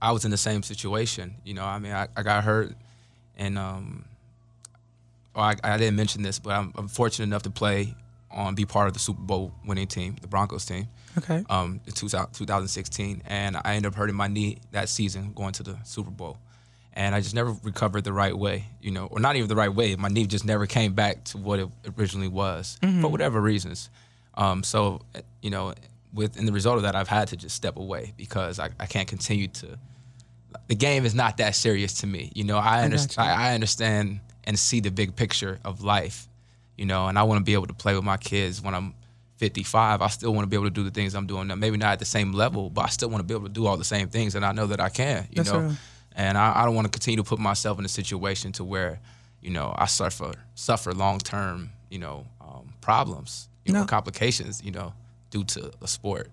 I was in the same situation. You know, I mean, I, I got hurt, and um, oh, I, I, didn't mention this, but I'm, I'm, fortunate enough to play on be part of the Super Bowl winning team, the Broncos team. Okay. Um, in 2016, and I ended up hurting my knee that season going to the Super Bowl, and I just never recovered the right way. You know, or not even the right way. My knee just never came back to what it originally was mm-hmm. for whatever reasons. Um, so you know, with and the result of that I've had to just step away because I, I can't continue to the game is not that serious to me. You know, I, I understand I, I understand and see the big picture of life, you know, and I want to be able to play with my kids when I'm 55. I still want to be able to do the things I'm doing now. Maybe not at the same level, but I still want to be able to do all the same things and I know that I can, you That's know. And I, I don't want to continue to put myself in a situation to where, you know, I suffer suffer long term, you know, um, problems, you no. know, complications, you know due to a sport.